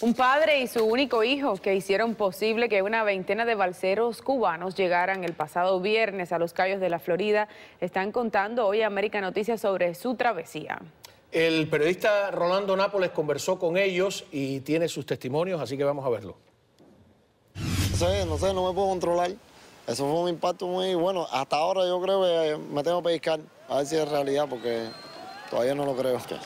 Un padre y su único hijo que hicieron posible que una veintena de balseros cubanos llegaran el pasado viernes a los callos de la Florida están contando hoy América Noticias sobre su travesía. El periodista Rolando Nápoles conversó con ellos y tiene sus testimonios, así que vamos a verlo. No sé, no sé, no me puedo controlar. Eso fue un impacto muy bueno. Hasta ahora yo creo que eh, me tengo que pescar, a ver si es realidad, porque todavía no lo creo. Eso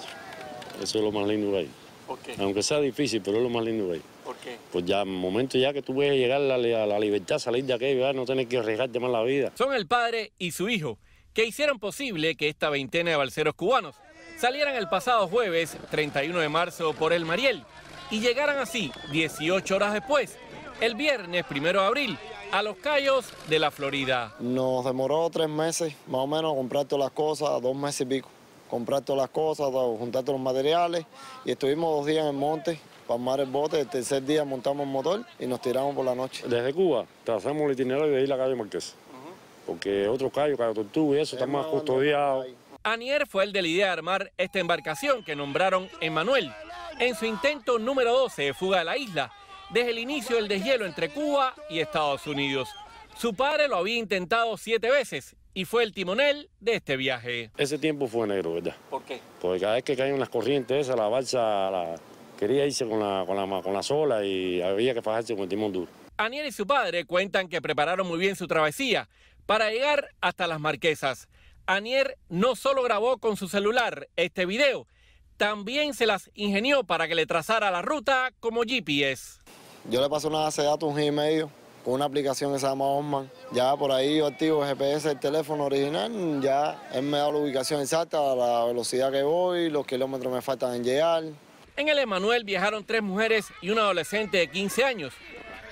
es lo más lindo de ahí. ¿Por Aunque sea difícil, pero es lo más lindo de ahí. ¿Por qué? Pues ya, momento ya que tú puedes llegar a la, a la libertad, salir de aquí, no tener que arriesgarte más la vida. Son el padre y su hijo que hicieron posible que esta veintena de balseros cubanos salieran el pasado jueves 31 de marzo por el Mariel y llegaran así 18 horas después, el viernes 1 de abril, a los Cayos de la Florida. Nos demoró tres meses, más o menos, comprar todas las cosas, dos meses y pico comprar todas las cosas, juntar todos los materiales y estuvimos dos días en el monte para armar el bote. El tercer día montamos el motor y nos tiramos por la noche. Desde Cuba trazamos el itinerario de ir a la calle Marqués, porque otros callos, cuando Tortuga y eso, están más custodiados. Anier fue el de la idea de armar esta embarcación que nombraron Emanuel. En su intento número 12 de fuga de la isla, desde el inicio del deshielo entre Cuba y Estados Unidos. Su padre lo había intentado siete veces y fue el timonel de este viaje. Ese tiempo fue negro, ¿verdad? ¿Por qué? Porque cada vez que caían las corrientes esa, la balsa quería irse con la, con, la, sola y había que fajarse con el timón duro. Anier y su padre cuentan que prepararon muy bien su travesía para llegar hasta las Marquesas. Anier no solo grabó con su celular este video, también se las ingenió para que le trazara la ruta como GPS. Yo le paso una base datos, un y medio con una aplicación que se llama Osman. Ya por ahí yo activo GPS el teléfono original, ya él me da la ubicación exacta, la velocidad que voy, los kilómetros me faltan en llegar. En el Emanuel viajaron tres mujeres y una adolescente de 15 años.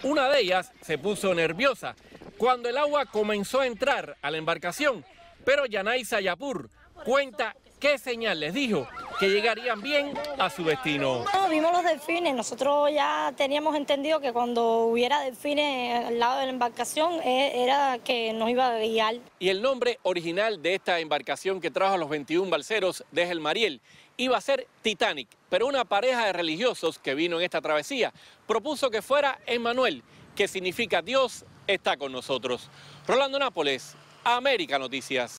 Una de ellas se puso nerviosa cuando el agua comenzó a entrar a la embarcación, pero Yanay Sayapur cuenta qué señal les dijo que llegarían bien a su destino. vimos los delfines, nosotros ya teníamos entendido que cuando hubiera delfines al lado de la embarcación eh, era que nos iba a guiar. Y el nombre original de esta embarcación que trajo a los 21 balseros desde el Mariel iba a ser Titanic, pero una pareja de religiosos que vino en esta travesía propuso que fuera Emmanuel, que significa Dios está con nosotros. Rolando Nápoles, América Noticias.